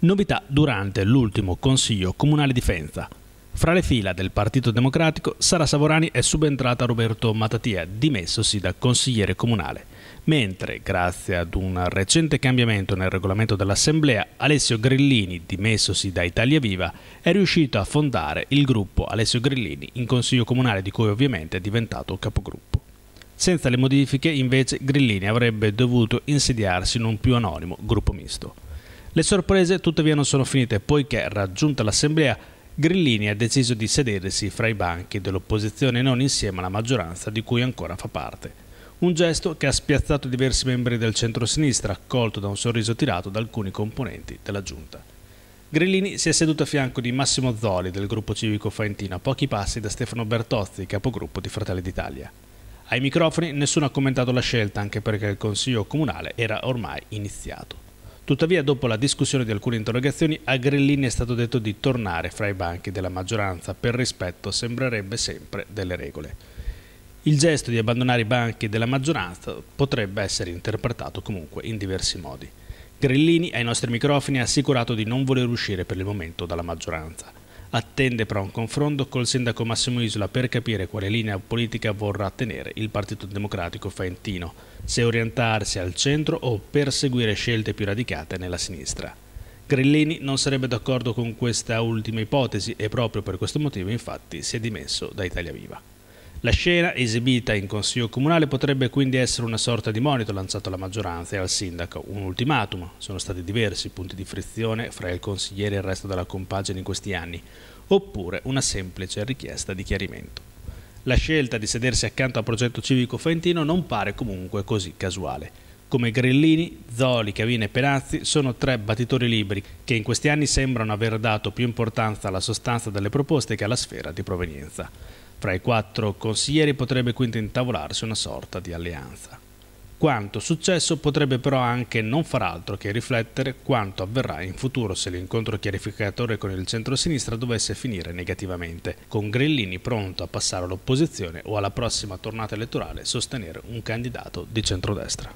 Novità durante l'ultimo Consiglio Comunale di Fenza. Fra le fila del Partito Democratico, Sara Savorani è subentrata Roberto Matatia, dimessosi da consigliere comunale, mentre, grazie ad un recente cambiamento nel regolamento dell'Assemblea, Alessio Grillini, dimessosi da Italia Viva, è riuscito a fondare il gruppo Alessio Grillini in Consiglio Comunale di cui ovviamente è diventato capogruppo. Senza le modifiche, invece, Grillini avrebbe dovuto insediarsi in un più anonimo gruppo misto. Le sorprese tuttavia non sono finite poiché, raggiunta l'assemblea, Grillini ha deciso di sedersi fra i banchi dell'opposizione e non insieme alla maggioranza di cui ancora fa parte. Un gesto che ha spiazzato diversi membri del centro-sinistra, accolto da un sorriso tirato da alcuni componenti della giunta. Grillini si è seduto a fianco di Massimo Zoli del gruppo civico Faentino, a pochi passi da Stefano Bertozzi, capogruppo di Fratelli d'Italia. Ai microfoni nessuno ha commentato la scelta, anche perché il Consiglio Comunale era ormai iniziato. Tuttavia, dopo la discussione di alcune interrogazioni, a Grellini è stato detto di tornare fra i banchi della maggioranza per rispetto, sembrerebbe sempre, delle regole. Il gesto di abbandonare i banchi della maggioranza potrebbe essere interpretato comunque in diversi modi. Grellini ai nostri microfoni ha assicurato di non voler uscire per il momento dalla maggioranza attende però un confronto col sindaco Massimo Isola per capire quale linea politica vorrà tenere il Partito Democratico Faentino, se orientarsi al centro o perseguire scelte più radicate nella sinistra. Grillini non sarebbe d'accordo con questa ultima ipotesi e proprio per questo motivo infatti si è dimesso da Italia Viva. La scena, esibita in Consiglio Comunale, potrebbe quindi essere una sorta di monito lanciato alla maggioranza e al sindaco, un ultimatum. Sono stati diversi i punti di frizione fra il consigliere e il resto della compagine in questi anni, oppure una semplice richiesta di chiarimento. La scelta di sedersi accanto al progetto civico fentino non pare comunque così casuale. Come Grellini, Zoli, Cavini e Penazzi sono tre battitori liberi che in questi anni sembrano aver dato più importanza alla sostanza delle proposte che alla sfera di provenienza. Fra i quattro consiglieri potrebbe quindi intavolarsi una sorta di alleanza. Quanto successo potrebbe però anche non far altro che riflettere quanto avverrà in futuro se l'incontro chiarificatore con il centro-sinistra dovesse finire negativamente, con Grillini pronto a passare all'opposizione o alla prossima tornata elettorale sostenere un candidato di centrodestra.